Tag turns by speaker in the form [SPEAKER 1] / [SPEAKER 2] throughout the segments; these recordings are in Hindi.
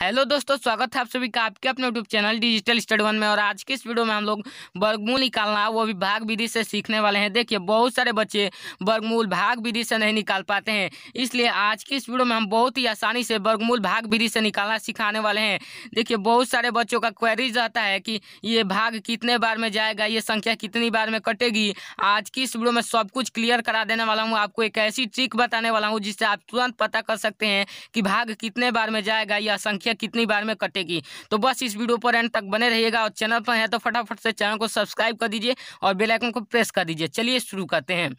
[SPEAKER 1] हेलो दोस्तों स्वागत है आप सभी का आपके अपने YouTube channel digital study one में और आज की इस वीडियो में हम लोग वर्गमूल निकालना वो भी भाग विधि से सीखने वाले हैं देखिए बहुत सारे बच्चे वर्गमूल भाग विधि से नहीं निकाल पाते हैं इसलिए आज की इस वीडियो में हम बहुत ही आसानी से वर्गमूल भाग विधि से निकालना सिखाने वाले हैं देखिए बहुत सारे बच्चों का क्वेरीज रहता है कि ये भाग कितने बार में जाएगा ये संख्या कितनी बार में कटेगी आज की इस वीडियो में सब कुछ क्लियर करा देने वाला हूँ आपको एक ऐसी ट्रिक बताने वाला हूँ जिससे आप तुरंत पता कर सकते हैं कि भाग कितने बार में जाएगा यह संख्या संख्या कितनी बार में कटेगी तो बस इस वीडियो पर एंड तक बने रहिएगा और चैनल पर है तो फटाफट से चैनल को सब्सक्राइब कर दीजिए और बेलाइकन को प्रेस कर दीजिए चलिए शुरू करते हैं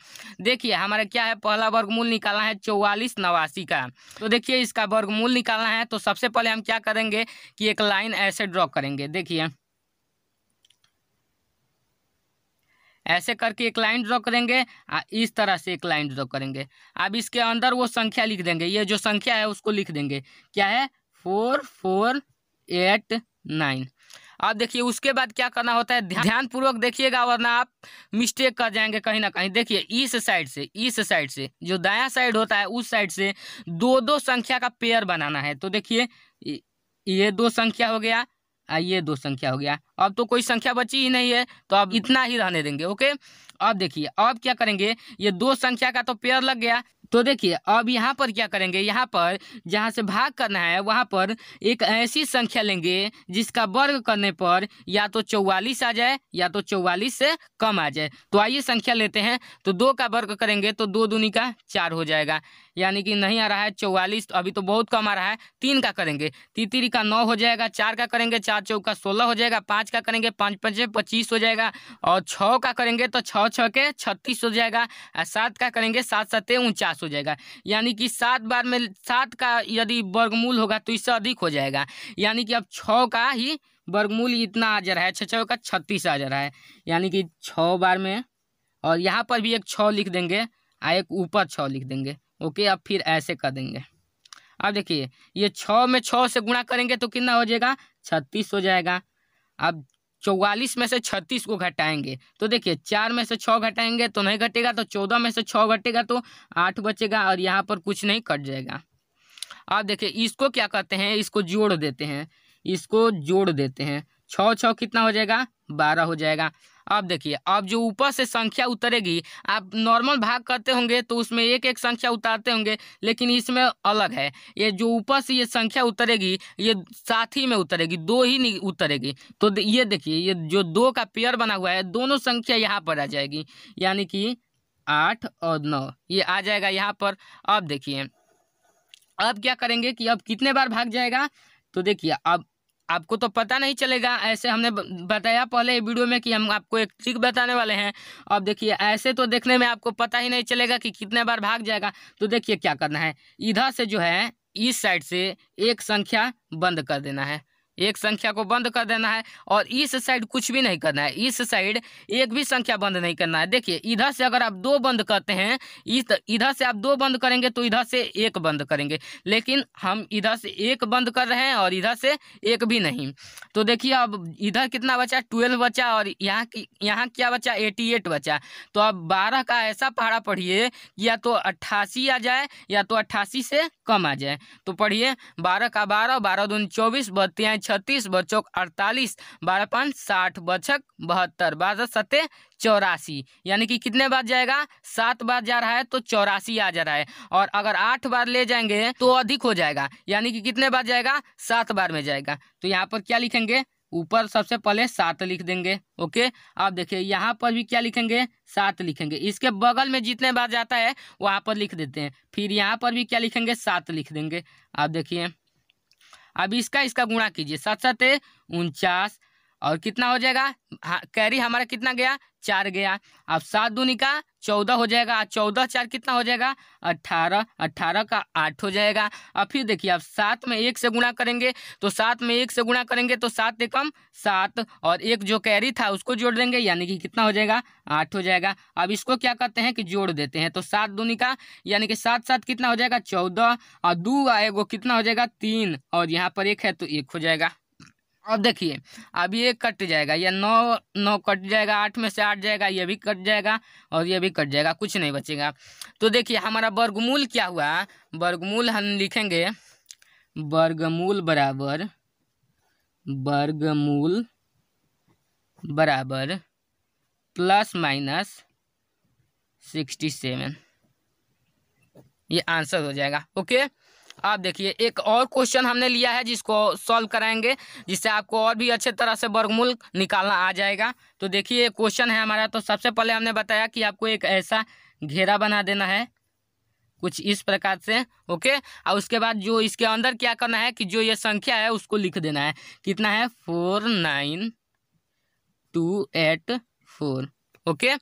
[SPEAKER 1] देखिए हमारा क्या है पहला वर्गमूल निकालना है चौवालीस नवासी का तो देखिए इसका वर्गमूल निकालना है तो सबसे पहले हम क्या करेंगे कि एक लाइन ऐसे ड्रॉ करेंगे देखिए ऐसे करके एक लाइन ड्रॉ करेंगे इस तरह से एक लाइन ड्रॉ करेंगे अब इसके अंदर वो संख्या लिख देंगे ये जो संख्या है उसको लिख देंगे क्या है फोर फोर एट नाइन अब देखिए उसके बाद क्या करना होता है ध्यान पूर्वक देखिएगा वरना आप मिस्टेक कर जाएंगे कहीं ना कहीं देखिए इस साइड से इस साइड से जो दाया साइड होता है उस साइड से दो दो संख्या का पेयर बनाना है तो देखिए ये दो संख्या हो गया आ ये दो संख्या हो गया अब तो कोई संख्या बची ही नहीं है तो अब इतना ही रहने देंगे ओके अब देखिए अब क्या करेंगे ये दो संख्या का तो पेयर लग गया तो देखिए अब यहाँ पर क्या करेंगे यहाँ पर जहाँ से भाग करना है वहाँ पर एक ऐसी संख्या लेंगे जिसका वर्ग करने पर या तो चौवालीस आ जाए या तो चौवालीस से कम आ जाए तो आइए संख्या लेते हैं तो दो का वर्ग करेंगे तो दो दूनी का चार हो जाएगा यानी कि नहीं आ रहा है चौवालीस तो अभी तो बहुत कम आ रहा है तीन का करेंगे तीतरी का नौ हो जाएगा चार का करेंगे चार चौका सोलह हो जाएगा पाँच का करेंगे पाँच पाँच पच्चीस हो जाएगा और छः का करेंगे तो छः छः के छत्तीस हो जाएगा और सात का करेंगे सात सत्ते उनचास हो जाएगा यानी कि सात बार में सात का यदि वर्गमूल होगा तो इससे अधिक हो जाएगा यानी कि अब छः का ही वर्गमूल इतना आ जा रहा है छः छः का छत्तीस आ जा रहा है यानी कि छः बार में और यहाँ पर भी एक छः लिख देंगे और एक ऊपर छः लिख देंगे ओके आप फिर ऐसे कर देंगे अब देखिए ये छः में छः से गुणा करेंगे तो कितना हो जाएगा छत्तीस हो जाएगा अब चौवालीस में से छत्तीस को घटाएंगे तो देखिए चार में से छः घटाएंगे तो नहीं घटेगा तो चौदह में से छः घटेगा तो आठ बचेगा और यहाँ पर कुछ नहीं कट जाएगा अब देखिए इसको क्या कहते हैं इसको जोड़ देते हैं इसको जोड़ देते हैं छः छः कितना हो जाएगा बारह हो जाएगा अब देखिए अब जो ऊपर से संख्या उतरेगी आप नॉर्मल भाग करते होंगे तो उसमें एक एक संख्या उतारते होंगे लेकिन इसमें अलग है ये जो ऊपर से ये संख्या उतरेगी ये साथ ही में उतरेगी दो ही नहीं उतरेगी तो ये देखिए ये जो दो का पेयर बना हुआ है दोनों संख्या यहाँ पर आ जाएगी यानी कि आठ और नौ ये आ जाएगा यहाँ पर अब देखिए अब क्या करेंगे कि अब कितने बार भाग जाएगा तो देखिए अब आपको तो पता नहीं चलेगा ऐसे हमने बताया पहले वीडियो में कि हम आपको एक ट्रिक बताने वाले हैं अब देखिए ऐसे तो देखने में आपको पता ही नहीं चलेगा कि कितने बार भाग जाएगा तो देखिए क्या करना है इधर से जो है इस साइड से एक संख्या बंद कर देना है एक संख्या को बंद कर देना है और इस साइड कुछ भी नहीं करना है इस साइड एक भी संख्या बंद नहीं करना है देखिए इधर से अगर आप दो बंद करते हैं इस इधर से आप दो बंद करेंगे तो इधर से एक बंद करेंगे लेकिन हम इधर से एक बंद कर रहे हैं और इधर से एक भी नहीं तो देखिए अब इधर कितना बचा ट्वेल्व बचा और यहाँ की यहाँ क्या बचा एटी एट बचा तो अब बारह का ऐसा पहाड़ा पढ़िए या तो अट्ठासी आ जाए या तो अट्ठासी से कम आ जाए तो पढ़िए बारह का बारह बारह दून चौबीस बत्तीस छत्तीस बचों अड़तालीस बारह पाँच साठ बछक बहत्तर बारह सत्ते चौरासी यानी कि कितने बार जाएगा सात बार जा रहा है तो चौरासी आ जा रहा है और अगर आठ बार ले जाएंगे तो अधिक हो जाएगा यानी कि कितने बार जाएगा सात बार में जाएगा तो यहाँ पर क्या लिखेंगे ऊपर सबसे पहले सात लिख देंगे ओके अब देखिए यहाँ पर भी क्या लिखेंगे सात लिखेंगे इसके बगल में जितने बार जाता है वहाँ पर लिख देते हैं फिर यहाँ पर भी क्या लिखेंगे सात लिख देंगे आप देखिए अब इसका इसका गुणा कीजिए सात सात उनचास और कितना हो जाएगा कैरी हमारा कितना गया चार गया अब सात दूनी का चौदह हो जाएगा चौदह चार कितना हो जाएगा अट्ठारह अट्ठारह का आठ हो जाएगा अब फिर देखिए अब सात में एक से गुणा करेंगे तो सात में एक से गुणा करेंगे तो सात एकम सात और एक जो कैरी था उसको जोड़ देंगे यानी कि कितना हो जाएगा आठ हो जाएगा अब इसको क्या कहते हैं कि जोड़ देते हैं तो सात दूनी का यानी कि सात सात कितना हो जाएगा चौदह और दो आएगो कितना हो जाएगा तीन और यहाँ पर एक है तो एक हो जाएगा अब देखिए अब ये कट जाएगा या नौ नौ कट जाएगा आठ में से आठ जाएगा ये भी कट जाएगा और ये भी कट जाएगा कुछ नहीं बचेगा तो देखिए हमारा वर्गमूल क्या हुआ वर्गमूल हम लिखेंगे वर्गमूल बराबर वर्गमूल बराबर प्लस माइनस सिक्सटी सेवन ये आंसर हो जाएगा ओके आप देखिए एक और क्वेश्चन हमने लिया है जिसको सॉल्व कराएंगे जिससे आपको और भी अच्छे तरह से वर्गमूल निकालना आ जाएगा तो देखिए क्वेश्चन है हमारा तो सबसे पहले हमने बताया कि आपको एक ऐसा घेरा बना देना है कुछ इस प्रकार से ओके और उसके बाद जो इसके अंदर क्या करना है कि जो ये संख्या है उसको लिख देना है कितना है four nine two eight four okay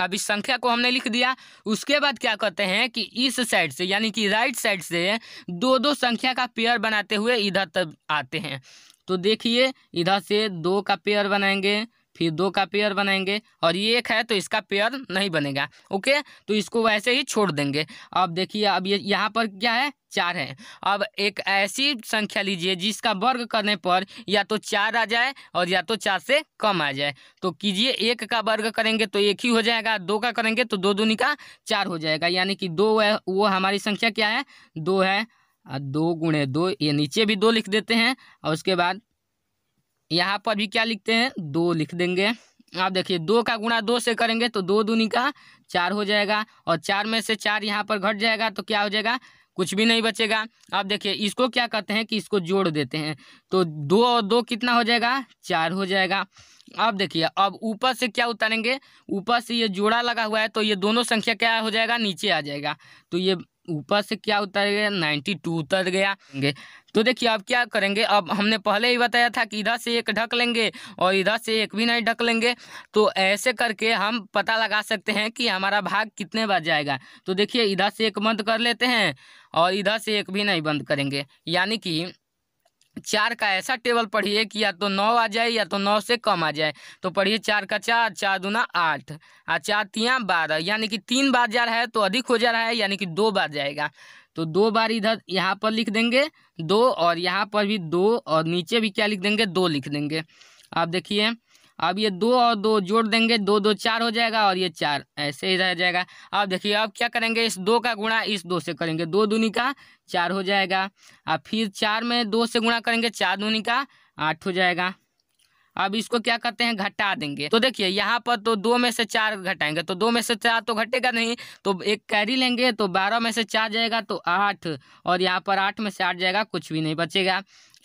[SPEAKER 1] अब इस संख्या को हमने लिख दिया उसके बाद क्या कहते हैं कि इस साइड से यानी कि राइट साइड से दो दो संख्या का पेयर बनाते हुए इधर तक आते हैं तो देखिए इधर से दो का पेयर बनाएंगे फिर दो का पेयर बनाएंगे और ये एक है तो इसका पेयर नहीं बनेगा ओके तो इसको वैसे ही छोड़ देंगे अब देखिए अब ये यहाँ पर क्या है चार है अब एक ऐसी संख्या लीजिए जिसका वर्ग करने पर या तो चार आ जाए और या तो चार से कम आ जाए तो कीजिए एक का वर्ग करेंगे तो एक ही हो जाएगा दो का करेंगे तो दो दूनी का चार हो जाएगा यानी कि दो है वो हमारी संख्या क्या है दो है दो गुणे दो ये नीचे भी दो लिख देते हैं और उसके बाद यहाँ पर भी क्या लिखते हैं दो लिख देंगे आप देखिए दो का गुणा दो से करेंगे तो दो दूनी का चार हो जाएगा और चार में से चार यहाँ पर घट जाएगा तो क्या हो जाएगा कुछ भी नहीं बचेगा आप देखिए इसको क्या कहते हैं कि इसको जोड़ देते हैं तो दो और दो कितना हो जाएगा चार हो जाएगा अब देखिए अब ऊपर से क्या उतारेंगे ऊपर से ये जोड़ा लगा हुआ है तो ये दोनों संख्या क्या हो जाएगा नीचे आ जाएगा तो ये ऊपर से क्या उतर गया नाइन्टी टू उतर गया तो देखिए अब क्या करेंगे अब हमने पहले ही बताया था कि इधर से एक ढक लेंगे और इधर से एक भी नहीं ढक लेंगे तो ऐसे करके हम पता लगा सकते हैं कि हमारा भाग कितने बार जाएगा तो देखिए इधर से एक बंद कर लेते हैं और इधर से एक भी नहीं बंद करेंगे यानी कि चार का ऐसा टेबल पढ़िए कि या तो नौ आ जाए या तो नौ से कम आ जाए तो पढ़िए चार का चार चार दूना आठ और चार तिया बारह यानी कि तीन बार जा रहा है तो अधिक हो जा रहा है यानी कि दो बार जाएगा तो दो बार इधर यहाँ पर लिख देंगे दो और यहाँ पर भी दो और नीचे भी क्या लिख देंगे दो लिख देंगे आप देखिए अब ये दो और दो जोड़ देंगे दो दो चार हो जाएगा और ये चार ऐसे ही रह जाएगा अब देखिए अब क्या करेंगे इस दो का गुणा इस दो से करेंगे दो दूनी का चार हो जाएगा अब फिर चार में दो से गुणा करेंगे चार दूनी का आठ हो जाएगा अब इसको क्या कहते हैं घटा देंगे तो देखिए यहाँ पर तो दो में से चार घटाएंगे तो दो में से चार तो घटेगा नहीं तो एक कैरी लेंगे तो बारह में से चार जाएगा तो आठ और यहाँ पर आठ में से आठ जाएगा कुछ भी नहीं बचेगा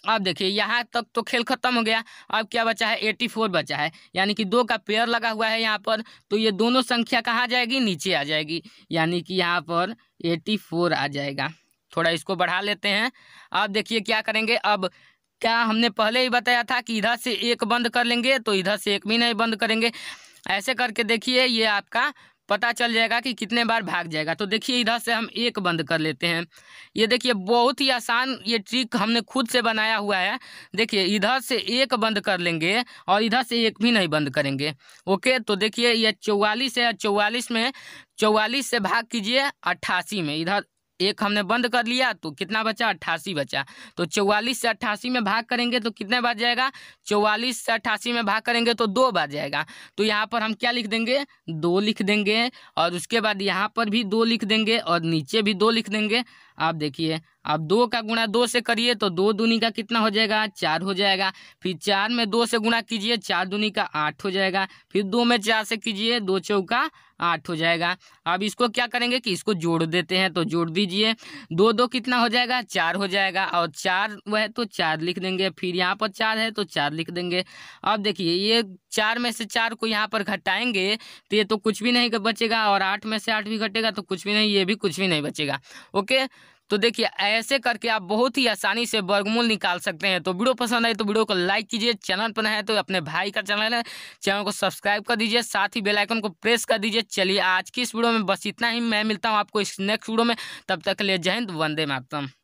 [SPEAKER 1] अब देखिए यहाँ तक तो खेल खत्म हो गया अब क्या बचा है एट्टी फोर बचा है यानी कि दो का पेयर लगा हुआ है यहाँ पर तो ये दोनों संख्या कहाँ जाएगी नीचे आ जाएगी यानी कि यहाँ पर एट्टी फोर आ जाएगा थोड़ा इसको बढ़ा लेते हैं अब देखिए क्या करेंगे अब क्या हमने पहले ही बताया था कि इधर से एक बंद कर लेंगे तो इधर से एक भी नहीं बंद करेंगे ऐसे करके देखिए ये आपका पता चल जाएगा कि कितने बार भाग जाएगा तो देखिए इधर से हम एक बंद कर लेते हैं ये देखिए बहुत ही आसान ये ट्रिक हमने खुद से बनाया हुआ है देखिए इधर से एक बंद कर लेंगे और इधर से एक भी नहीं बंद करेंगे ओके तो देखिए ये चौवालीस है चौवालीस में चौवालीस से भाग कीजिए अट्ठासी में इधर एक हमने बंद कर लिया तो कितना बचा अट्ठासी बचा तो चौवालीस से अट्ठासी में भाग करेंगे तो कितने बच जाएगा चौवालीस से अट्ठासी में भाग करेंगे तो दो बच जाएगा तो यहाँ पर हम क्या लिख देंगे दो लिख देंगे और उसके बाद यहाँ पर भी दो लिख देंगे और नीचे भी दो लिख देंगे आप देखिए अब दो का गुणा दो से करिए तो दो दूनी का कितना हो जाएगा चार हो जाएगा फिर चार में दो से गुणा कीजिए चार दूनी का आठ हो जाएगा फिर दो में चार से कीजिए दो चौका आठ हो जाएगा अब इसको क्या करेंगे कि इसको जोड़ देते हैं तो जोड़ दीजिए दो दो कितना हो जाएगा चार हो जाएगा और चार वह तो चार लिख देंगे फिर यहाँ पर चार है तो चार लिख देंगे अब देखिए ये चार में से चार को यहाँ पर घटाएंगे तो ये तो कुछ भी नहीं बचेगा और आठ में से आठ भी घटेगा तो कुछ भी नहीं ये भी कुछ भी नहीं बचेगा ओके तो देखिए ऐसे करके आप बहुत ही आसानी से वर्गमूल निकाल सकते हैं तो वीडियो पसंद आए तो वीडियो को लाइक कीजिए चैनल पर नए तो अपने भाई का चैनल है चैनल को सब्सक्राइब कर दीजिए साथ ही बेलाइकन को प्रेस कर दीजिए चलिए आज की इस वीडियो में बस इतना ही मैं मिलता हूँ आपको इस नेक्स्ट वीडियो में तब तक के लिए जय हिंद वंदे मातरम